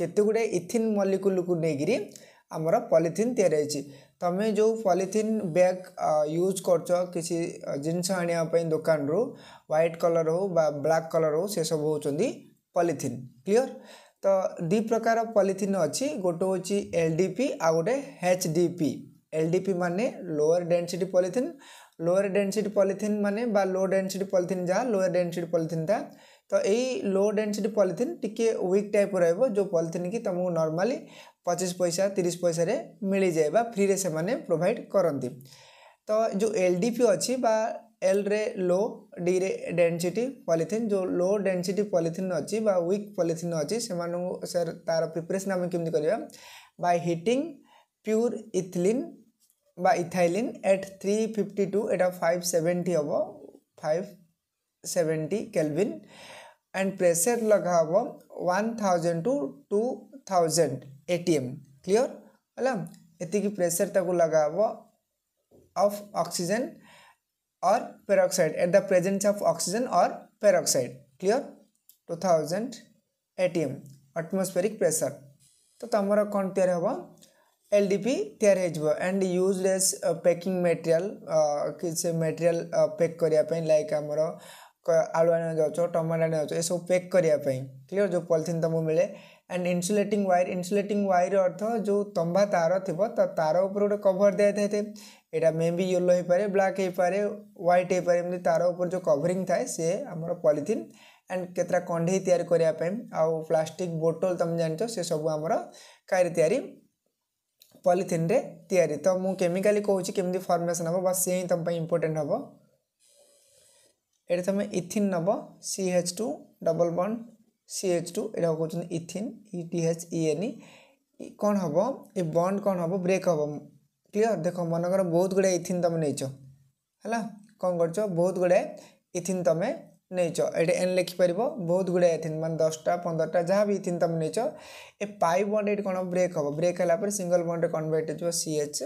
କେତେ ଗୁଡ଼ିଏ ଇଥିନ୍ ମଲିକୁଲକୁ ନେଇକିରି ଆମର ପଲିଥିନ୍ ତିଆରି ହେଇଛି ତୁମେ ଯେଉଁ ପଲିଥିନ୍ ବ୍ୟାଗ୍ ୟୁଜ୍ କରୁଛ କିଛି ଜିନିଷ ଆଣିବା ପାଇଁ ଦୋକାନରୁ ହ୍ୱାଇଟ୍ କଲର୍ ହେଉ ବା ବ୍ଲାକ୍ କଲର୍ ହେଉ ସେସବୁ ହେଉଛନ୍ତି ପଲିଥିନ୍ କ୍ଲିଅର୍ ତ ଦୁଇ ପ୍ରକାର ପଲିଥିନ୍ ଅଛି ଗୋଟେ ହେଉଛି ଏଲ୍ ଡି ପି ଆଉ ଗୋଟେ H D P L D P ମାନେ lower density polythene lower density polythene ମାନେ ବା ଲୋ ଡେନ୍ସିଟି ପଲିଥିନ୍ ଯାହା ଲୋଅର୍ ଡେନ୍ସିଟି ପଲିଥିନ୍ ତାହା तो यही लो লো पलिथिन टी টিকি टाइप টাইপ जो যে की तुमको नर्माली पचिश पैसा तीस पैसा मिल जाए বা से प्रोभाइड करती तो जो एल डी पी अच्छी एल रे लो डी रे डेनसीटी पलिथिन जो लो डेनसीटी पलिथिन अच्छी वीक पलिथिन अच्छी से सर तार प्रिपेरेसन आम कमी करवा बै हिटिंग प्योर इथिलीन बा ethylene at three fifty to at five seventy हम five seventy kelvin and pressure लगा हुआ one thousand to two thousand A T M clear है ये प्रेसर तक लगा अफ अक्सीजेन ऑक्सीजन और peroxide eight the presence of oxygen और peroxide clear two thousand A T M atmospheric pressure तो तुम कौन तैयार हम एल डी पी तैयार होंड यूज पैकिंग मेटेरियाल किसी मेटेरियाल पैक करने लाइक आमर आलु आने जाऊ टमाटो आने जाऊ सब पैक करने क्लीअर जो पलिथिन तुमको मिले and insulating wire insulating wire अर्थ जो तंबा तार थी तो तार उपर गोटे कवर दिया था यहाँ मे भी येलो हो पाए ब्लाक हो पाए ह्वैट हो पाए तार उपर जो कभरिंग थाए सी आम पलिथिन एंड के कंडे तैयारी आउ प्लास्टिक बोटल तुम जान से सब आम कई पलिथिन में या तो मुझे केमिकाली कौन केमी फर्मेसन हम बस सी ही तुम्हें इंपोर्टाट हाँ এটা তুমি ইথিন নব C H two double bond C H two এটা কৌন ethene E T H E N E কম হব এ বন্ড কম হব ব্রেক হব ক্লিয়ার দেখ মনকর বহুত গুড়ে ইথিন তুমি নেইছ হল কম করছ বহুত গুড়ে ইথিন তুমি নেইছ এটি এন লেখিপার বহুত গুড়ে ইথিন মানে দশটা পনেরোটা যা বি ইথিন তুমি নেইছ এ পাইপ বন্ড এটি কোণ ব্রেক হব ব্রেক হল পরে সিঙ্গল বন্ডে কনভর্ট হয়ে সি এচ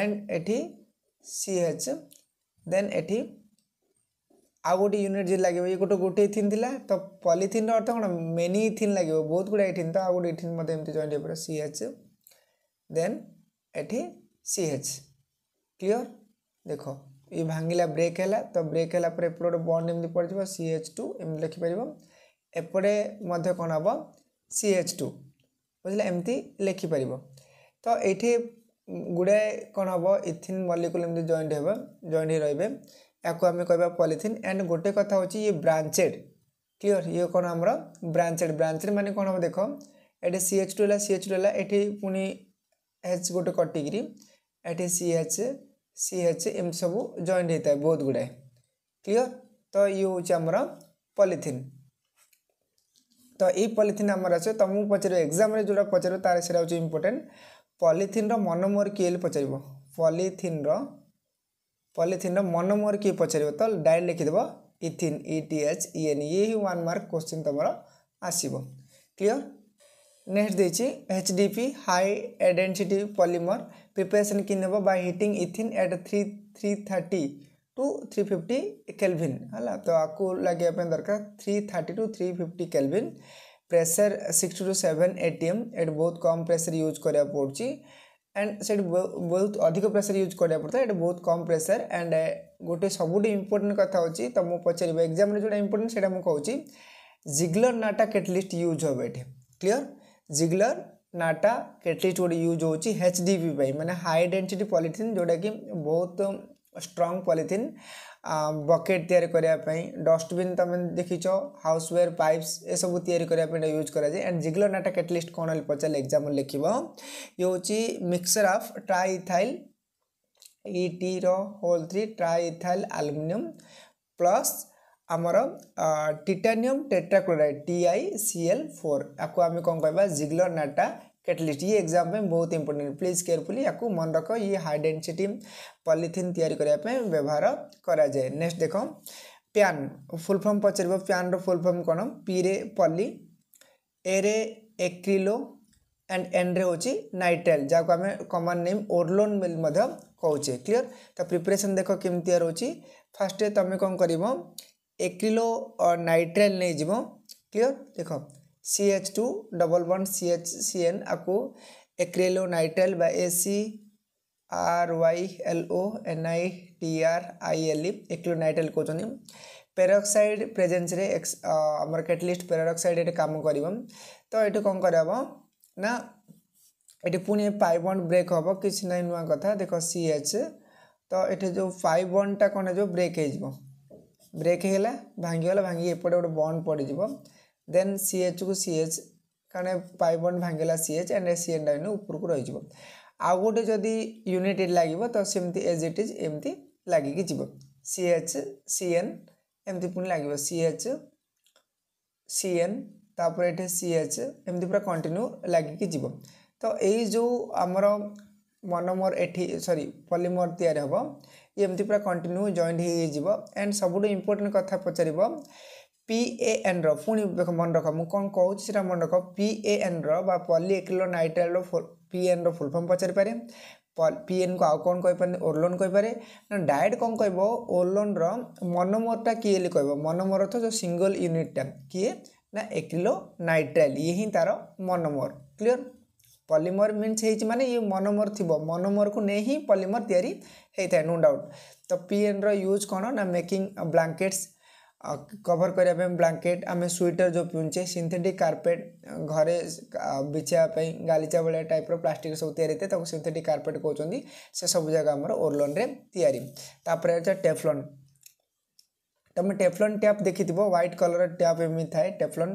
এন্ড এটি সি এচ দেন এটি ଆଉ ଗୋଟେ ୟୁନିଟ୍ ଯଦି ଲାଗିବ ଇଏ ଗୋଟେ ଗୋଟେ ଇଥିନ୍ ଥିଲା ତ ପଲିଥିନ୍ର ଅର୍ଥ କ'ଣ ମେନି ଇଥିନ୍ ଲାଗିବ ବହୁତ ଗୁଡ଼ାଏ ଇଥିନ୍ ତ ଆଉ ଗୋଟେ ଇଥିନ୍ ମଧ୍ୟ ଏମିତି ଜଏଣ୍ଟ ହେଇପାରିବ ସି ଏଚ୍ ଦେନ୍ ଏଠି ସି ଏଚ୍ କ୍ଲିଅର୍ ଦେଖ ଇଏ ଭାଙ୍ଗିଲା ବ୍ରେକ୍ ହେଲା ତ ବ୍ରେକ୍ ହେଲା ପରେ ଏପଟେ ଗୋଟେ ବଣ୍ଡ ଏମିତି ପଡ଼ିଯିବ ସି ଏଚ୍ ଟୁ ଏମିତି ଲେଖିପାରିବ ଏପଟେ ମଧ୍ୟ କ'ଣ ହେବ ସି ଏଚ୍ ଟୁ ବୁଝିଲେ ଏମିତି ଲେଖିପାରିବ ତ ଏଇଠି ଗୁଡ଼ାଏ କ'ଣ ହେବ ଇଥିନ୍ ମଲିକୁଲ ଏମିତି ଜଏଣ୍ଟ ହେବ ଜଏଣ୍ଟ ହେଇ ରହିବେ ୟାକୁ ଆମେ କହିବା ପଲିଥିନ୍ ଆଣ୍ଡ ଗୋଟେ କଥା ହେଉଛି ଇଏ ବ୍ରାଞ୍ଚେଡ଼୍ କ୍ଲିଅର୍ ଇଏ କ'ଣ ଆମର ବ୍ରାଞ୍ଚେଡ଼୍ ବ୍ରାଞ୍ଚେଡ଼୍ ମାନେ କ'ଣ ହେବ ଦେଖ ଏଠି ସି ଏଚ୍ ଟୁ ହେଲା ସି ଏଚ୍ ଟୁ ହେଲା ଏଠି ପୁଣି ଏଚ୍ ଗୋଟେ କଟିକିରି ଏଠି ସି ଏଚ୍ ସି ଏଚ୍ ଏମିତି ସବୁ ଜଏଣ୍ଟ ହୋଇଥାଏ ବହୁତ ଗୁଡ଼ାଏ କ୍ଲିଅର୍ ତ ଇଏ ହେଉଛି ଆମର ପଲିଥିନ୍ ତ ଏଇ ପଲିଥିନ୍ ଆମର ଅଛି ତୁମକୁ ପଚାରିବ ଏକ୍ଜାମ୍ରେ ଯେଉଁଟା ପଚାରିବ ତା'ର ସେଇଟା ହେଉଛି ଇମ୍ପୋର୍ଟାଣ୍ଟ ପଲିଥିନ୍ର କିଏ ହେଲେ ପଚାରିବ ପଲିଥିନ୍ର पलिथिन मनोमर किए पचार तो direct लिखिदेव इथिन E T H in ये ही वन मार्क क्वेश्चन तुम आसो क्लीयर नेक्स्ट देखिए H D P high density polymer preparation कि नेब by heating ethene at three three thirty to three fifty kelvin है तो आपको लगे दरकार three thirty to three fifty kelvin pressure six to seven ATM at बहुत कम प्रेसर यूज करा पड़ी एंड से बहुत अधिक प्रेसर यूज करा पड़ता है बहुत कम प्रेसर एंड गोटे सबुठ इम्पोर्टां कथा हो तो मुझे पचार एक्जाम जो इम्पोर्टां से मुझे जिग्लर नाटा कैटलिस्ट यूज हम ये क्लीयर जिग्लर नाटा कैटलिस्ट गोटे यूज होच डी पी मैंने हाई डेनसीटी पलिथिन जोटा कि बहुत ଷ୍ଟ୍ରଙ୍ଗ ପଲିଥିନ୍ ବକେଟ୍ ତିଆରି କରିବା ପାଇଁ ଡଷ୍ଟବିନ୍ ତୁମେ ଦେଖିଛ ହାଉସୱେର୍ ପାଇପ୍ସ ଏସବୁ ତିଆରି କରିବା ପାଇଁ ୟୁଜ୍ କରାଯାଏ ଆଣ୍ଡ ଜିଗ୍ଲୋ ନାଟା କେଟଲିଷ୍ଟ କ'ଣ ହେଲେ ପଚାରିଲେ ଏକ୍ଜାମ୍ପଲ୍ ଲେଖିବ ଇଏ ହେଉଛି ମିକ୍ସଚର୍ ଅଫ୍ ଟ୍ରାଇଥାଇଲ୍ ଇଟିର ହୋଲ୍ ଥ୍ରୀ ଟ୍ରାଇଥାଇଲ୍ ଆଲୁମିନିୟମ୍ ପ୍ଲସ୍ ଆମର titanium tetrachloride T I C L four ଆକୁ ଆମେ କ'ଣ କହିବା ଜିଗ୍ଲୋ ନାଟା एटलिस्ट ये एक्जाम बहुत इंपोर्टेंट प्लीज केयरफुली या मन रख ये हाई डेनसीटी पलिथिन व्यवहार कराए नेक्स्ट देख प्यान फुल फर्म पचार प्यान रुल फर्म कौन पीरे पलि एरे एक्रिलो एंड एंड्रे हूँ नाइट्रेल जहाँ को आम कमन नेम ओरलोन कौचे क्लीयर तो प्रिपेरेसन देख कम रोचे फास्टे तुम्हें कौन कर एक्रिलो नाइट्रेल नहीं जीव क्लीयर देख C H two double one C H C N आपको acrylonitrile nitrile A C R Y L O N I T R I L E acrylonitrile कहते हैं पेरोक्साइड प्रेजेन्स आमर कैटलीस्ट पेरक्साइड ये कम कर तो ये कौन करहब ना ये पुणी फाइव वन ब्रेक हम कि ना नुआ कथा देख सी एच तो ये जो फाइव वनटा कौन जो ब्रेक हो ब्रेक होगा भांगीगला भांगी एपटे गोटे बंड पड़ज ଦେନ୍ ସି ଏଚ୍କୁ ସି ଏଚ୍ କାରଣ ପାଇପ୍ ବଣ୍ଡ ଭାଙ୍ଗିଲା C H and C N ଡାଇନ୍ ଉପରକୁ ରହିଯିବ ଆଉ ଗୋଟେ ଯଦି ୟୁନିଟ୍ ଇଟ୍ ଲାଗିବ ତ ସେମିତି ଏଜ୍ ଇଟ୍ ଇଜ୍ ଏମିତି ଲାଗିକି ଯିବ ସି ଏଚ୍ ସି ଏନ୍ ଏମିତି ପୁଣି ଲାଗିବ ସି ଏଚ୍ ସି ଏନ୍ ତାପରେ ଏଠି ସି ଏଚ୍ ଏମିତି ପୁରା କଣ୍ଟିନ୍ୟୁ ଲାଗିକି ଯିବ ତ ଏଇ ଯେଉଁ ଆମର ମନୋମର ଏଠି ସରି ପଲିମର ତିଆରି ହେବ ଏମିତି ପୁରା କଣ୍ଟିନ୍ୟୁ ଜଏଣ୍ଟ ହେଇଯିବ ଆଣ୍ଡ ସବୁଠୁ ଇମ୍ପୋର୍ଟାଣ୍ଟ କଥା ପଚାରିବ ପିଏଏନ୍ର ପୁଣି ମନେ ରଖ ମୁଁ କ'ଣ କହୁଛି ସେଇଟା ମନେ ରଖ ପିଏଏନ୍ର ବା ପଲି ଏକ୍ରିଲୋନାଇଟ୍ରାଇଲ୍ର ପିଏଏନ୍ର ଫୁଲ୍ ଫର୍ମ ପଚାରିପାରେ ପିଏନ୍କୁ ଆଉ କ'ଣ କହିପାରେ ଓର୍ଲୋନ୍ କହିପାରେ ନା ଡାଏଟ୍ କ'ଣ କହିବ ଓର୍ଲୋନ୍ର ମନୋମରଟା କିଏ ବୋଲି କହିବ ମନୋମର ଅର୍ଥ ଯେଉଁ ସିଙ୍ଗଲ୍ ୟୁନିଟ୍ଟା କିଏ ନା ଏକ୍ରିଲୋ ନାଇଟ୍ରାଇଲ୍ ଇଏ ହିଁ ତା'ର ମନୋମର କ୍ଲିଅର୍ ପଲିମର ମିନ୍ସ ହେଇଛି ମାନେ ଇଏ ମନୋମର ଥିବ ମନୋମରକୁ ନେଇ ହିଁ ପଲିମର ତିଆରି ହେଇଥାଏ ନୋ ଡାଉଟ୍ ତ ପିଏନ୍ର ୟୁଜ୍ କ'ଣ ନା ମେକିଂ ବ୍ଲାଙ୍କେଟ୍ସ कभर करने ब्लांकेट आम स्वेटर जो पिंचे सिंथेटिक कारपेट घरे बिछापी गालीचा भाई टाइप र्लास्टिक सब या सिंथेटिक कारपेट कौन से सब जगह आम ओरलन यापर आ टेफ्लन तुम टेफ्लन टैप देखि ह्वैट कलर टैप एम था टेफ्लन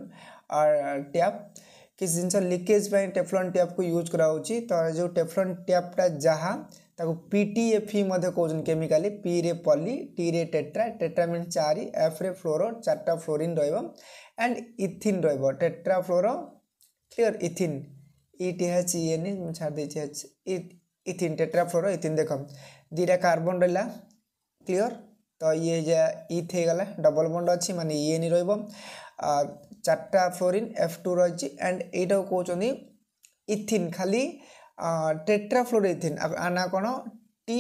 टैप किसी जिन लिकेज टेफ्लन टैप को यूज कराऊ तो जो टेफ्लन टैपटा जहाँ ତାକୁ ପି ଟି ଏଫ୍ ଇ ମଧ୍ୟ କହୁଛନ୍ତି କେମିକାଲି ପିରେ ପଲି ଟିରେ ଟେଟ୍ରା ଟେଟ୍ରା ମିନ୍ସ ଚାରି ଏଫ୍ରେ ଫ୍ଲୋର ଚାରିଟା ଫ୍ଲୋରିନ୍ ରହିବ ଆଣ୍ଡ ଇଥିନ୍ ରହିବ tetra fluoro clear ethene E T H E N ମୁଁ ଛାଡ଼ି ଦେଇଛି H ethene tetra fluoro ethene ଦେଖ ଦୁଇଟା କାର୍ବନ୍ ରହିଲା କ୍ଲିଅର ତ ଇଏ ଯା ଇଥ୍ ହେଇଗଲା ଡବଲ୍ ବଣ୍ଡ ଅଛି ମାନେ ଇଏନ୍ ରହିବ ଚାରିଟା ଫ୍ଲୋରିନ୍ ଏଫ୍ ଟୁ ରହିଛି ଆଣ୍ଡ ଏଇଟାକୁ କହୁଛନ୍ତି ଇଥିନ୍ ଖାଲି ଟେଟ୍ରାଫ୍ଲୋରେଥିନ୍ ଆନା କ'ଣ ଟି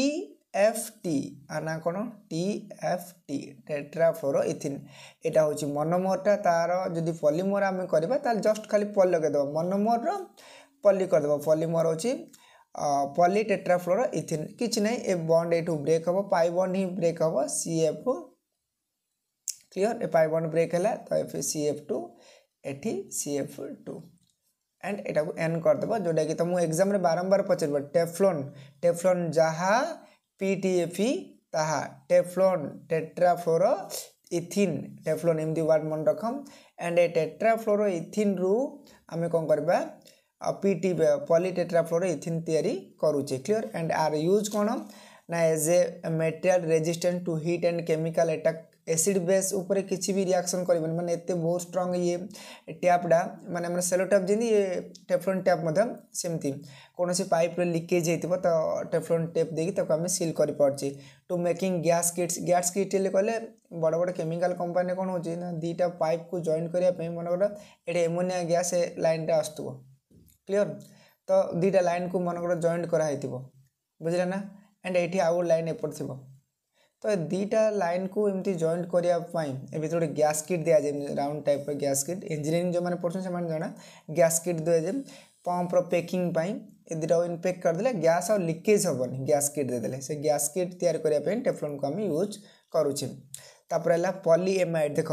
ଏଫ୍ ଟି ଆନା କ'ଣ ଟି ଏଫ୍ ଟି ଟେଟ୍ରାଫ୍ଲୋରଇଥିନ୍ ଏଇଟା ହେଉଛି ମନୋମରଟା ତା'ର ଯଦି ପଲିମର ଆମେ କରିବା ତାହେଲେ ଜଷ୍ଟ ଖାଲି ପଲି ଲଗାଇଦେବା ମନୋମରର ପଲି କରିଦେବ ପଲିମର ହେଉଛି ପଲି ଟେଟ୍ରାଫ୍ଲୋର ଇଥିନ୍ କିଛି ନାହିଁ ଏ ବଣ୍ଡ ଏଇଠୁ ବ୍ରେକ୍ ହେବ ପାଇ ବଣ୍ଡ ହିଁ ବ୍ରେକ୍ ହେବ ସି ଏଫ୍ କ୍ଲିଅର୍ ଏ ପାଇ ବଣ୍ଡ ବ୍ରେକ୍ ହେଲା ତ ଏଫ୍ ସି ଏଫ୍ ଟୁ ଏଠି ସି ଏଫ୍ ଟୁ एंड एटा को एन करदेव जोटा कि तुम एक्जाम रे बारंबार पचरबो टेफ्लोन टेफ्लोन जहा पीटीएफई ताहा टेफ्लोन टेट्राफ्लोरो इथिन टेफ्लोन एमती वार्ड मन रख एंड ए टेट्राफ्लोरो इथिन रु आम कौन करवा पीटी पलिटेट्राफ्लोर इथिन याचे करुचे एंड आर यूज कौन ना as a material resistant to heat and chemical attack acid base ଉପରେ କିଛି ବି ରିଆକ୍ସନ୍ କରିବନି ମାନେ ଏତେ ବହୁତ ଷ୍ଟ୍ରଙ୍ଗ ଇଏ ଟ୍ୟାପ୍ଟା ମାନେ ଆମର ସେଲୋ ଟ୍ୟାପ୍ ଯେମିତି ଇଏ ଟେଫ୍ଲନ୍ ଟ୍ୟାପ୍ ମଧ୍ୟ ସେମିତି କୌଣସି ପାଇପ୍ରେ ଲିକେଜ୍ ହେଇଥିବ ତ ଟେଫ୍ଲନ୍ ଟେପ୍ ଦେଇକି ତାକୁ ଆମେ ସିଲ୍ କରିପାରୁଛେ to making gas kits gas kit ହେଲେ କହିଲେ ବଡ଼ ବଡ଼ କେମିକାଲ କମ୍ପାନୀରେ କ'ଣ ହେଉଛି ନା ଦୁଇଟା ପାଇପ୍କୁ ଜଏନ୍ କରିବା ପାଇଁ ମନେକର ଏଠି ଏମୋନିଆ ଗ୍ୟାସ୍ ଲାଇନ୍ଟା ଆସୁଥିବ କ୍ଲିଅର୍ ତ ଦୁଇଟା ଲାଇନ୍କୁ ମନେକର ଜଏଣ୍ଟ କରାହେଇଥିବ ବୁଝିଲେ ନା ଆଣ୍ଡ ଏଠି ଆଉ ଲାଇନ୍ ଏପଟ ଥିବ ତ ଦୁଇଟା ଲାଇନ୍କୁ ଏମିତି ଜଏଣ୍ଟ କରିବା ପାଇଁ ଏବେ ଗୋଟେ ଗ୍ୟାସ୍ କିଟ୍ ଦିଆଯାଏ ରାଉଣ୍ଡ ଟାଇପ୍ର ଗ୍ୟାସ୍ କିଟ୍ ଇଞ୍ଜିନିୟରିଂ ଯେଉଁମାନେ ପଢ଼ୁଛନ୍ତି ସେମାନେ ଜଣା ଗ୍ୟାସ୍ କିଟ୍ ଦିଆଯାଏ ପମ୍ପର ପ୍ୟାକିଂ ପାଇଁ ଏ ଦୁଇଟା ଇନ୍ପ୍ୟାକ୍ କରିଦେଲେ ଗ୍ୟାସ୍ ଆଉ ଲିକେଜ୍ ହେବନି ଗ୍ୟାସ୍ କିଟ୍ ଦେଇଦେଲେ ସେ ଗ୍ୟାସ୍ କିଟ୍ ତିଆରି କରିବା ପାଇଁ ଟେଫ୍ଲନ୍କୁ ଆମେ ୟୁଜ୍ କରୁଛେ ତାପରେ ହେଲା ପଲି ଏମାଇଟ୍ ଦେଖ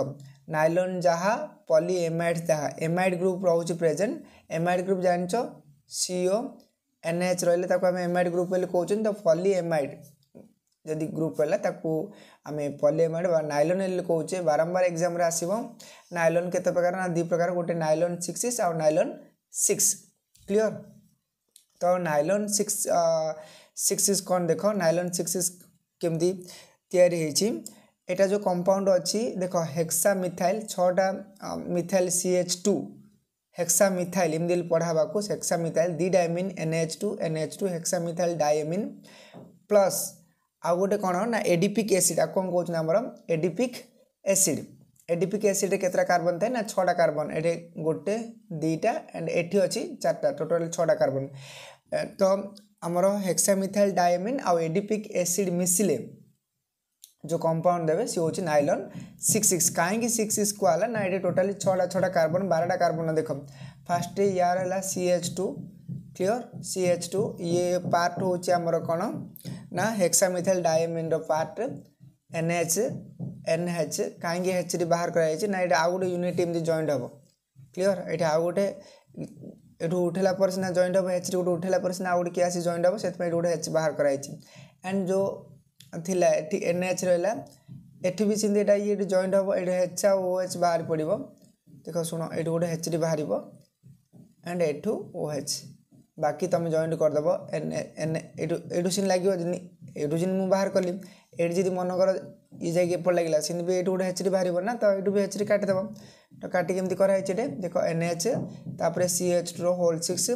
ନାଇଲନ୍ ଯାହା ପଲି ଏମାଇଟ୍ ତାହା ଏମାଇଟ୍ ଗ୍ରୁପ୍ ରହୁଛି ପ୍ରେଜେଣ୍ଟ ଏମାଇଟ୍ ଗ୍ରୁପ୍ ଜାଣିଛ ସିଓ ଏନ୍ଏଚ୍ ରହିଲେ ତାକୁ ଆମେ ଏମାଇଟ୍ ଗ୍ରୁପ୍ ବୋଲି କହୁଛନ୍ତି ତ ପଲି ଏମାଇଟ୍ ଯଦି ଗ୍ରୁପ୍ ହେଲା ତାକୁ ଆମେ ପଲିଏମାଇଡ୍ ବା ନାଇଲନ୍ ଏଲ୍ କହୁଛେ ବାରମ୍ବାର ଏକ୍ଜାମ୍ରେ ଆସିବ ନାଇଲନ୍ କେତେ ପ୍ରକାର ନା ଦୁଇ ପ୍ରକାର ଗୋଟେ ନାଇଲନ୍ ସିକ୍ସ ସିକ୍ସ ଆଉ ନାଇଲନ୍ ସିକ୍ସ କ୍ଲିଅର୍ ତ ନାଇଲନ୍ ସିକ୍ସ ସିକ୍ସ ସିକ୍ସ କ'ଣ ଦେଖ ନାଇଲନ୍ ସିକ୍ସ ସିକ୍ସ କେମିତି ତିଆରି ହେଇଛି ଏଇଟା ଯେଉଁ କମ୍ପାଉଣ୍ଡ ଅଛି ଦେଖ ହେକ୍ସା ମିଥାଇଲ୍ ଛଅଟା methyl C H two hexa methyl ଏମିତି ପଢ଼ାବାକୁ ହେକ୍ସା ମିଥାଇଲ୍ ଦୁଇଟା amine N H two N H two hexa methyl diamine plus ଆଉ ଗୋଟେ କ'ଣ ନା ଏଡିପିକ୍ ଏସିଡ଼୍ ଆଉ କ'ଣ କହୁଛନ୍ତି ଆମର ଏଡିପିକ୍ ଏସିଡ଼୍ ଏଡିପିକ୍ ଏସିଡ଼୍ରେ କେତେଟା କାର୍ବନ୍ ଥାଏ ନା ଛଅଟା କାର୍ବନ୍ ଏଠି ଗୋଟେ ଦୁଇଟା ଆଣ୍ଡ ଏଠି ଅଛି ଚାରିଟା ଟୋଟାଲ୍ ଛଅଟା କାର୍ବନ୍ ତ ଆମର ହେକ୍ସାମିଥାଇଲ୍ ଡାଏମିନ୍ ଆଉ ଏଡିପିକ୍ ଏସିଡ଼୍ ମିଶିଲେ ଯେଉଁ कंपाउंड ଦେବେ सी ହେଉଛି ନାଇଲନ୍ ସିକ୍ସ ସିକ୍ସ କାହିଁକି ସିକ୍ସ ସିକ୍ସ को आला ना ये टोटाली ଛଅଟା छटा कार्बन बारटा कार्बन देख फास्ट यार है C H two clear C H two ये पार्ट हूँ आमर कौन ना hexamethyl diamine part N H N H कहीं हेच्री बाहर कराई ना ये आउ गए यूनिट एमती जॉइंट हम क्लीयर ये आउ गोटे ଏଠୁ ଉଠେଇଲା ପରେ ସିନା ଜଏଣ୍ଟ ହେବ ଏଚ୍ରେ ଗୋଟେ ଉଠେଇଲା ପରେ ସିନା ଆଉ ଗୋଟେ କିଏ ଆସି ଜଏଣ୍ଟ ହେବ ସେଥିପାଇଁ ଗୋଟେ ଏଚ୍ ବାହାର କରାଯାଇଛି ଆଣ୍ଡ ଯେଉଁ ଥିଲା ଏଠି ଏନ୍ ଏଚ୍ ରହିଲା ଏଠି ବି ସେମିତି ଏଇଟା ଇଏ ଜଏଣ୍ଟ ହେବ ଏଇଠି ଏଚ୍ ଆଉ ଓ ଏଚ୍ ବାହାରି ପଡ଼ିବ ଦେଖ ଶୁଣ ଏଇଠି ଗୋଟେ ଏଚ୍ଟି ବାହାରିବ ଆଣ୍ଡ ଏଠୁ ଓ ଏଚ୍ ବାକି ତୁମେ ଜଏଣ୍ଟ କରିଦେବ ଏଠୁ ସିନ୍ ଲାଗିବ ଏଠୁ ସିନ୍ ମୁଁ ବାହାର କଲି ଏଠି ଯଦି ମନେକର ଇଏ ଯାଇକି ଏପଟ ଲାଗିଲା ସିନ୍ ବି ଏଇଠୁ ଗୋଟେ ହେଚଡ଼ି ବାହାରିବ ନା ତ ଏଇଠୁ ବି ହେଚଡ଼ି କାଟିଦେବ ତ କାଟିକି ଏମିତି କରାହେଇଛି ଏଠି ଦେଖ ଏନ୍ ଏଚ୍ ତାପରେ C H two whole six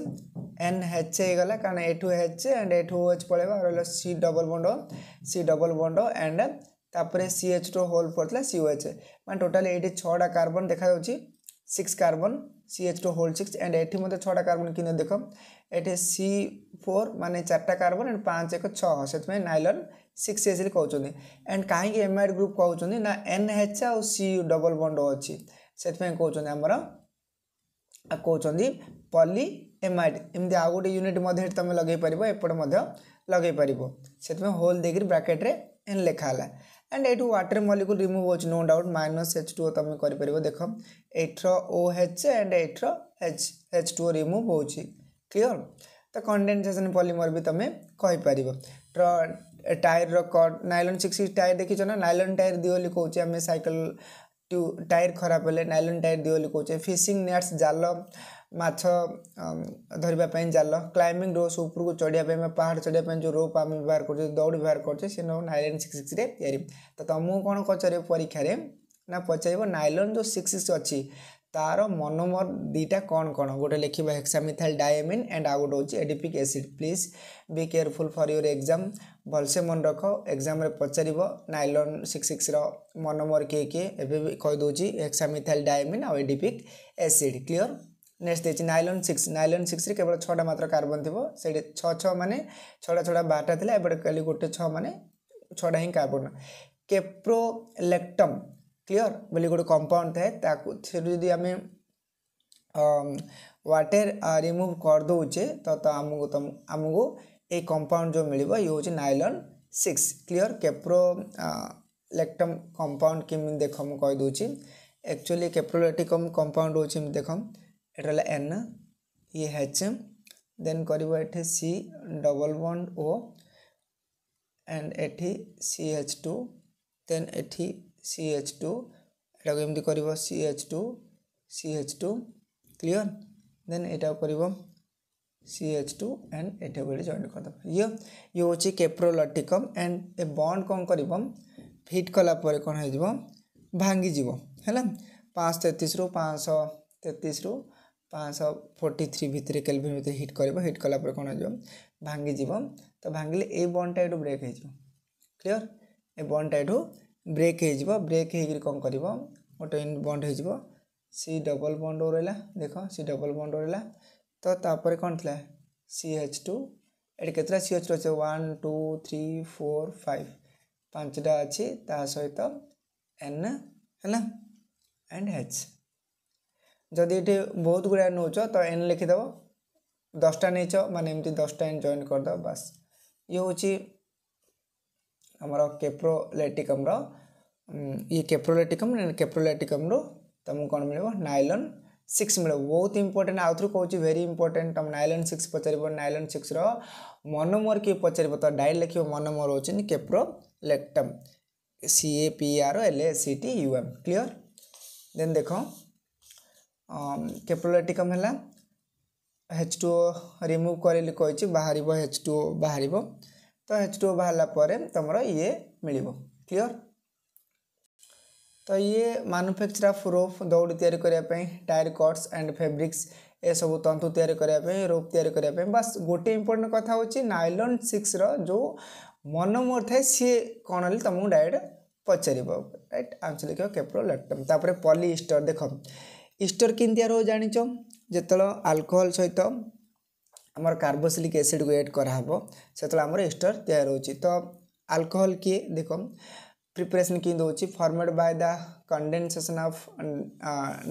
N H ହେଇଗଲା କାରଣ ଏଠୁ ହେଚ୍ ଆଣ୍ଡ ଏଠୁ ହେଚ୍ ପଳେଇବ ରହିଲା C double bond C double bond and ତାପରେ C H two whole four ଥିଲା ସି ଓ ଏଚ୍ ମାନେ ଟୋଟାଲ୍ ଏଇଠି ଛଅଟା କାର୍ବନ୍ ଦେଖାଯାଉଛି six carbon C H two whole six and ଏଠି ମଧ୍ୟ ଛଅଟା କାର୍ବନ୍ କିନ୍ତୁ ଦେଖ ଏଠି ସି ଫୋର୍ ମାନେ ଚାରିଟା କାର୍ବନ୍ ଆଣ୍ଡ ପାଞ୍ଚ ଏକ ଛଅ ସେଥିପାଇଁ ନାଇଲନ୍ ସିକ୍ସ ଏସ୍ଲି କହୁଛନ୍ତି ଆଣ୍ଡ କାହିଁକି ଏମ୍ ଆଇ ଗ୍ରୁପ୍ କହୁଛନ୍ତି ନା ଏନ୍ ଏଚ୍ ଆଉ ସି ଡବଲ୍ ବଣ୍ଡ ଅଛି ସେଥିପାଇଁ କହୁଛନ୍ତି ଆମର କହୁଛନ୍ତି ପଲି ଏମାଇଡ୍ ଏମିତି ଆଉ ଗୋଟେ ୟୁନିଟ୍ ମଧ୍ୟ ଏଠି ତୁମେ ଲଗାଇ ପାରିବ ଏପଟେ ମଧ୍ୟ ଲଗାଇ ପାରିବ ସେଥିପାଇଁ ହୋଲ୍ ଦେଇକିରି ବ୍ରାକେଟ୍ରେ ଏନ୍ ଲେଖା ହେଲା ଆଣ୍ଡ ଏଇଠୁ ୱାଟର ମଲିକୁଲ ରିମୁଭ୍ ହେଉଛି no doubt minus H two O ତୁମେ କରିପାରିବ ଦେଖ ଏଇଠର ଓ ଏଚ୍ ଆଣ୍ଡ ଏଇଠର H H two O remove ହେଉଛି क्लीयर तो कंडेनसेसन पॉलीमर भी तुम कहीपर टायर रइलन सिक्स टायर देखीच ना नाइलन टायर दिवली कौचे आम सैकल टायर खराब हेले नाइलन टायर दिवली कौचे फिशिंग नेट्स जाल মাছ ধরিবা পাই জাল ক্লাইম্বিং রোস উপরକୁ চড়িয়া পাই পাহাড় চড়িয়া পাই যে রোপ আমি ব্যবহার করছে দৌড় ব্যবহার করছে সে নাইলন সিক্স সিক্স রে তৈরি তো তুমি কোণ পচারিব পরীক্ষার না পচারিব নাইলন যে সিক্স সিক্স অছি তার মনোমর দুইটা କ'ଣ କ'ଣ ଗୋଟେ ଲେଖିବା ହେକ୍ସାମିଥାଇଲ୍ ଡାଏମିନ୍ ଆଣ୍ଡ ଆଉ ଗୋଟେ ହେଉଛି adipic acid please be careful for your exam ଭଲସେ ମନେ ରଖ ଏକ୍ଜାମ୍ରେ ପଚାରିବ ନାଇଲନ୍ ସିକ୍ସ ସିକ୍ସର ମନୋମର କିଏ କିଏ ଏବେ ବି କହିଦେଉଛି ହେକ୍ସାମିଥାଇଲ୍ ଡାଏମିନ୍ ଆଉ ଏଡିପିକ୍ ଏସିଡ଼୍ କ୍ଲିଅର୍ ନେକ୍ସଟ ଦେଇଛି ନାଇଲନ୍ ସିକ୍ସ ନାଇଲନ୍ ସିକ୍ସରେ କେବଳ ଛଅଟା ମାତ୍ର କାର୍ବନ୍ ଥିବ ସେଇଠି ଛଅ ଛଅ ମାନେ ଛଅଟା ଛଅଟା ବାରଟା ଥିଲା ଏବେ କାଲି ଗୋଟେ ଛଅ ମାନେ ଛଅଟା ହିଁ କାର୍ବନ୍ କେପ୍ରୋଲେକ୍ଟମ୍ କ୍ଲିଅର୍ ବୋଲି ଗୋଟେ କମ୍ପାଉଣ୍ଡ ଥାଏ ତାକୁ ସେଠୁ ଯଦି ଆମେ ୱାଟର୍ ରିମୁଭ୍ କରିଦେଉଛେ ତ ଆମକୁ ଆମକୁ ଏଇ କମ୍ପାଉଣ୍ଡ ଯେଉଁ ମିଳିବ ଇଏ ହେଉଛି nylon six clear caprolactam compound କେମିତି ଦେଖ ମୁଁ କହିଦେଉଛି ଆକ୍ଚୁଆଲି କେପ୍ରୋଲେଟିକମ୍ କମ୍ପାଉଣ୍ଡ ହେଉଛି ଏମିତି ଦେଖ ଏଇଟା ହେଲା ଏନ୍ ଇଏ ହେଚ୍ ଦେନ୍ କରିବ ଏଠି C double bond O and ଏଠି ସି ଏଚ୍ ଟୁ ଦେନ୍ ଏଠି ସି ଏଚ୍ ଟୁ ଏଟାକୁ ଏମିତି କରିବ C H two C H two clear then ଏଇଟାକୁ କରିବ सी एच टू एंड एट जॉइन करदेव ये ये हूँ केप्रोलटिकम एंड ए बंड कौन कर फिट कलापर कौन हो भांगीज है पाँच तेतीस रु पाँच तेतीस रु पाँच फोर्टी थ्री भितर केलभिन भितर हिट कर हिट कलापर कौन हो भांगीज तो भांगिले ए बंडटा ये ब्रेक हो क्लीयर ए बंडटा ये ବ୍ରେକ୍ ହେଇଯିବ ବ୍ରେକ୍ ହେଇକିରି କ'ଣ କରିବ ଗୋଟେ ବଣ୍ଡ ହେଇଯିବ ସି ଡବଲ୍ ବଣ୍ଡ ରହିଲା ଦେଖ ସି ଡବଲ୍ ବଣ୍ଡ ରହିଲା ତ ତାପରେ କ'ଣ ଥିଲା ସି ଏଚ୍ ଟୁ ଏଠି କେତେଟା ସି ଏଚ୍ ଟୁ ଅଛି one two three four five ପାଞ୍ଚଟା ଅଛି ତା ସହିତ ଏନ୍ ହେଲା ଆଣ୍ଡ ଏଚ୍ ଯଦି ଏଠି ବହୁତ ଗୁଡ଼ାଏ ନେଉଛ ତ ଏନ୍ ଲେଖିଦେବ ଦଶଟା ନେଇଛ ମାନେ ଏମିତି ଦଶଟା ଏନ୍ ଜଏନ୍ କରିଦେବ ବାସ୍ ଇଏ ହେଉଛି ଆମର କେପ୍ରୋଲେଟିକମ୍ର ଇଏ କେପ୍ରୋଲେଟିକମ୍ କେପ୍ରୋଲେଟିକମ୍ରୁ ତୁମକୁ କ'ଣ ମିଳିବ ନାଇଲନ୍ ସିକ୍ସ ମିଳିବ ବହୁତ ଇମ୍ପୋର୍ଟାଣ୍ଟ ଆଉଥରେ କହୁଛି ଭେରି ଇମ୍ପୋର୍ଟାଣ୍ଟ ତୁମ ନାଇଲନ୍ ସିକ୍ସ ପଚାରିବ ନାଇଲନ୍ ସିକ୍ସର ମନୋମର କିଏ ପଚାରିବ ତ ଡାଇରେକ୍ଟ ଲେଖିବ ମନୋମର ହେଉଛନ୍ତି caprolactam C A P R L A C T U M clear then ଦେଖ କେପ୍ରୋଲେଟିକମ୍ ହେଲା ହେଚ୍ ଟୁ ରିମୁଭ୍ କରିଲେ କହିଛି ବାହାରିବ ହେଚ୍ ଟୁ ବାହାରିବ ତ ଏଚ୍ ଟୁ ବାହାରିଲା ପରେ ତୁମର ଇଏ ମିଳିବ କ୍ଲିଅର ତ ଇଏ ମାନୁଫ୍ୟାକ୍ଚର ଅଫ୍ ରୋପ୍ ଦୌଡ଼ି ତିଆରି କରିବା ପାଇଁ ଟାୟାର କଟ୍ସ ଆଣ୍ଡ ଫେବ୍ରିକ୍ସ ଏସବୁ ତନ୍ତୁ ତିଆରି କରିବା ପାଇଁ ରୋପ୍ ତିଆରି କରିବା ପାଇଁ ବାସ୍ ଗୋଟେ ଇମ୍ପୋର୍ଟାଣ୍ଟ କଥା ହେଉଛି ନାଇଲନ୍ ସିକ୍ସର ଯେଉଁ ମନୋମୋର ଥାଏ ସିଏ କ'ଣ ହେଲେ ତୁମକୁ ଡାଇରେକ୍ଟ ପଚାରିବ ରାଇଟ୍ ଆନ୍ସର ଲେଖିବ କେପ୍ରୋ ଲାକ୍ଟମ୍ ତାପରେ ପଲି ଇଷ୍ଟର ଦେଖ ଇଷ୍ଟର କେମିତି ଆର ଜାଣିଛ ଯେତେବେଳେ ଆଲକୋହଲ ସହିତ ଆମର କାର୍ବୋସିଲିକ୍ ଏସିଡ଼୍କୁ ଏଡ଼୍ କରାହେବ ସେତେବେଳେ ଆମର ଏଷ୍ଟର୍ ତିଆରି ହେଉଛି ତ ଆଲକୋହଲ୍ କିଏ ଦେଖ ପ୍ରିପାରେସନ୍ କେମିତି ହେଉଛି formed by the condensation of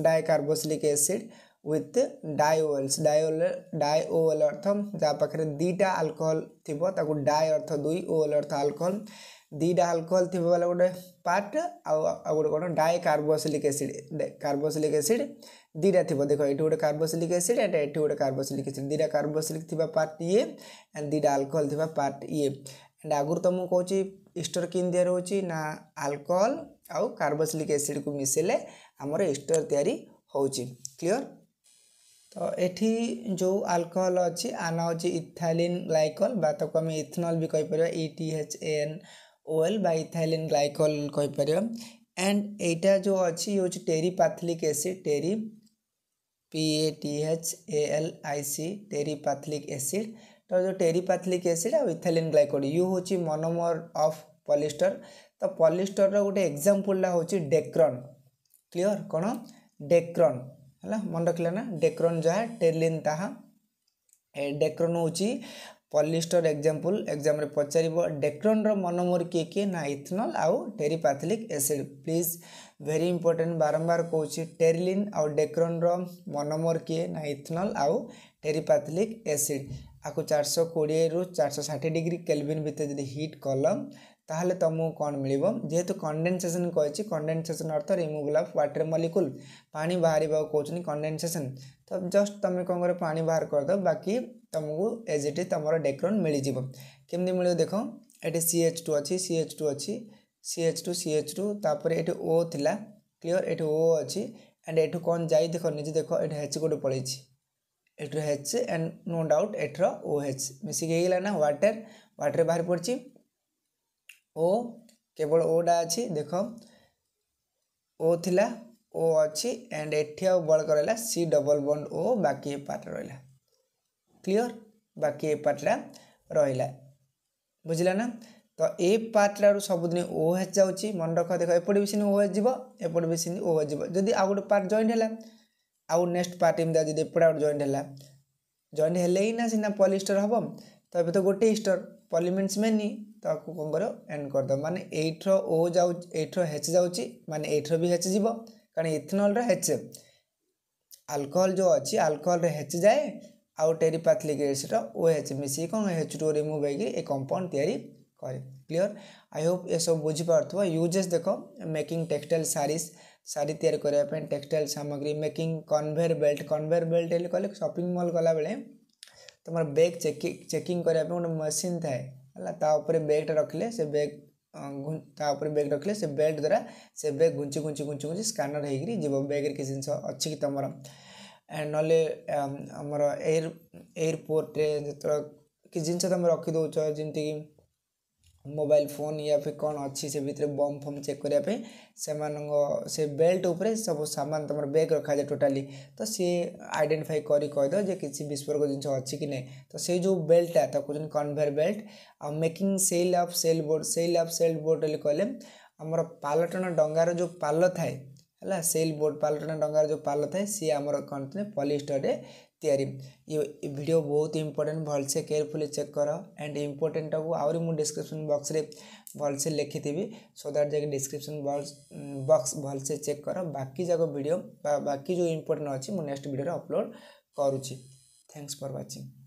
dicarboxylic acid with diols diol diol ଅର୍ଥ ଯାହା ପାଖରେ ଦୁଇଟା ଆଲକୋହଲ୍ ଥିବ ତାକୁ ଡାଏ ଅର୍ଥ ଦୁଇ ଓଏଲ୍ ଅର୍ଥ ଆଲକୋହଲ୍ ଦୁଇଟା ଆଲକୋହଲ ଥିବ ବୋଲେ ଗୋଟେ ପାର୍ଟ ଆଉ ଆଉ ଗୋଟେ କ'ଣ dicarboxylic acid carboxylic acid ଦୁଇଟା ଥିବ ଦେଖ ଏଠି ଗୋଟେ କାର୍ବୋସିଲିକ୍ ଏସିଡ଼୍ ଏଇଟା ଏଠି ଗୋଟେ କାର୍ବୋସିଲିକ୍ ଏସିଡ଼୍ ଦୁଇଟା କାର୍ବୋସିଲିକ୍ ଥିବା ପାର୍ଟ ଇଏ ଆଣ୍ଡ ଦୁଇଟା ଆଲକୋହଲ ଥିବା ପାର୍ଟ ଇଏ ଆଣ୍ଡ ଆଗରୁ ତ ମୁଁ କହୁଛି ଇଷ୍ଟର କିନ୍ ତିଆରି ହେଉଛି ନା ଆଲକୋହଲ ଆଉ କାର୍ବୋସିଲିକ୍ ଏସିଡ଼୍କୁ ମିଶେଇଲେ ଆମର ଇଷ୍ଟର ତିଆରି ହେଉଛି କ୍ଲିଅର୍ ତ ଏଠି ଯେଉଁ ଆଲକୋହଲ ଅଛି ଆନା ହେଉଛି ଇଥାଲିନ୍ ଗ୍ଲାଇକଲ୍ ବା ତାକୁ ଆମେ ଇଥନଲ୍ ବି କହିପାରିବା E T H N O L ethylene glycol कहींपर एंड एटा जो अच्छी हूँ terephthalic acid tere P A T H A L I C terephthalic acid तो जो टेरी पाथलिक एसिड आ इथेलीन ग्लाइकोड यू हूँ मनोमर अफ पलिस्टर तो पलिस्टर रोटे एक्जामपलटा हूँ डेक्रन क्लीअर कौन डेक्रन है मन रखिले ना डेक्रन जहाँ टेलीन ताहा डेक्रन हूँ ପଲିଷ୍ଟର ଏକ୍ଜାମ୍ପଲ୍ ଏକ୍ଜାମ୍ରେ ପଚାରିବ ଡେକ୍ରନ୍ର ମନୋମୋର କିଏ କିଏ ନା ଇଥନଲ୍ ଆଉ terephthalic acid please very important ବାରମ୍ବାର କହୁଛି ଟେରିଲିନ୍ ଆଉ ଡେକ୍ରନ୍ର ମନୋମୋର କିଏ ନା ଇଥନଲ୍ ଆଉ ଟେରିପାଥିଲିକ୍ ଏସିଡ଼୍ ଆକୁ ଚାରିଶହ କୋଡ଼ିଏରୁ ଚାରିଶହ ଷାଠିଏ ଡିଗ୍ରୀ କେଲଭିନ୍ ଭିତରେ ଯଦି ହିଟ୍ କଲ তাহলে तुमको কম মিলব যেহেতু कंडेनसेसन কী কন্ডেনসেসন অর্থ রিমুভাল অফ ওয়াটার মলিকুল পা বাহার কৌন কন্ডেনসেসন তো জস্ট তুমি কম করে পা বাহার করেদ বাকি तुमको एज इट तुम डेक्रोन मिल जाव कमी मिल देख ये सी एच टू अच्छी सी एच टू अच्छी C H two C H two तापर ये ओ थिला क्लीयर ये ओ अच्छी एंड ये कौन जाए देख निजे देख ये हेच गोटे पड़े H two H and no doubt एटर ओ हेच मिसिक ना व्वाटर व्टर बाहर पड़ी ଓ କେବଳ ଓଟା ଅଛି ଦେଖ ଓ ଥିଲା ଓ ଅଛି ଆଣ୍ଡ ଏଠି ଆଉ ବଳକ ରହିଲା ସି ଡବଲ୍ ବଣ୍ଡ ଓ ବାକି ଏ ପାର୍ଟ ରହିଲା କ୍ଲିଅର ବାକି ଏ ପାର୍ଟଟା ରହିଲା ବୁଝିଲା ନା ତ ଏ ପାର୍ଟଟାରୁ ସବୁଦିନ ଓ ଏଚ୍ ଯାଉଛି ମନେ ରଖ ଦେଖ ଏପଟେ ବି ସେମିତି ଓ ଏଚ୍ ଯିବ ଏପଟେ ବି ସେମିତି ଓ ଏଚ୍ ଯିବ ଯଦି ଆଉ ଗୋଟେ ପାର୍ଟ ଜଏଣ୍ଟ ହେଲା ଆଉ ନେକ୍ସଟ ପାର୍ଟ ଏମିତି ଯଦି ଏପଟେ ଆଉ ଜଏଣ୍ଟ ହେଲା ଜଏଣ୍ଟ ହେଲେ ହିଁ ନା ସିନା ପଲି ଷ୍ଟୋର ହେବ ତ ଏବେ ତ ଗୋଟେ ଷ୍ଟୋର ପଲିମେଣ୍ଟସ୍ ମେନି ତାକୁ କ'ଣ କରିବ ଏଣ୍ଡ କରିଦେବ ମାନେ ଏଇଠର ଓ ଯାଉଛି ଏଇଠର ହେଚ୍ ଯାଉଛି ମାନେ ଏଇଠର ବି ହେଚ୍ ଯିବ କାରଣ ଇଥେନଲ୍ର ହେଚ୍ ଆଲକୋହଲ୍ ଯେଉଁ ଅଛି ଆଲକୋହଲ୍ରେ ହେଚ୍ ଯାଏ ଆଉ ଟେରିପାଥଲିକ୍ ଏସିଡ଼୍ର ଓ ଏଚ୍ ମିଶିକି କ'ଣ ହେଚ୍ ଟୁ ରିମୁଭ୍ ହେଇକି ଏ କମ୍ପାଉଣ୍ଡ ତିଆରି କରେ କ୍ଲିଅର୍ ଆଇ ହୋପ୍ ଏସବୁ ବୁଝିପାରୁଥିବ ୟୁଜେସ୍ ଦେଖ ମେକିଂ ଟେକ୍ସଟାଇଲ୍ ସାରିସ୍ ଶାଢ଼ୀ ତିଆରି କରିବା ପାଇଁ ଟେକ୍ସଟାଇଲ୍ ସାମଗ୍ରୀ making conveyor belt conveyor belt ହେଲେ କହିଲେ ସପିଂ ମଲ୍ ଗଲାବେଳେ तुम बैग चेकिंग करने गोटे मशीन थाए बैगटा रखिले से बैग तापर बैग रखिले से बेल्ट द्वारा से बैग घुंच घुंच घुंच घुंच स्कानर हो बैग रे कि जिन अच्छे कि तुम एंड नमर एयर एयरपोर्ट जो कि जिन तुम रखिदौ जमती मोबाइल फोन या फिर कौन अच्छी से भितर बम फम चेक करने से तो से बेल्ट उपर सब सामान तुम बैग रखा जाए टोटाली तो सी आइडेंटिफाई कर किसी विस्फोरक जिन अच्छी कि नहीं तो से जो बेल्टा कहते कनभेयर बेल्ट आ making sail of sail board sail of sail board कहले आमर पालटन डंगार जो पाल थाए है सेल बोर्ड पालटन डंगार जो पाल थाए सी आम कौन थे पलिस्टर ତିଆରି ଏ ଭିଡ଼ିଓ ବହୁତ ଇମ୍ପୋର୍ଟାଣ୍ଟ ଭଲସେ କେୟାରଫୁଲି ଚେକ୍ କର ଆଣ୍ଡ ଇମ୍ପୋର୍ଟାଣ୍ଟଟାକୁ ଆହୁରି ମୁଁ ଡିସ୍କ୍ରିପସନ୍ ବକ୍ସରେ ଭଲସେ ଲେଖିଥିବି ସୋ ଦ୍ୟାଟ୍ ଯାଇକି ଡିସ୍କ୍ରିପସନ୍ ବକ୍ସ ଭଲସେ ଚେକ୍ କର ବାକି ଯାକ ଭିଡ଼ିଓ ବା ବାକି ଯେଉଁ ଇମ୍ପୋର୍ଟାଣ୍ଟ ଅଛି ମୁଁ ନେକ୍ସଟ ଭିଡ଼ିଓରେ ଅପଲୋଡ଼ କରୁଛି ଥ୍ୟାଙ୍କସ୍ ଫର୍ ୱାଚିଂ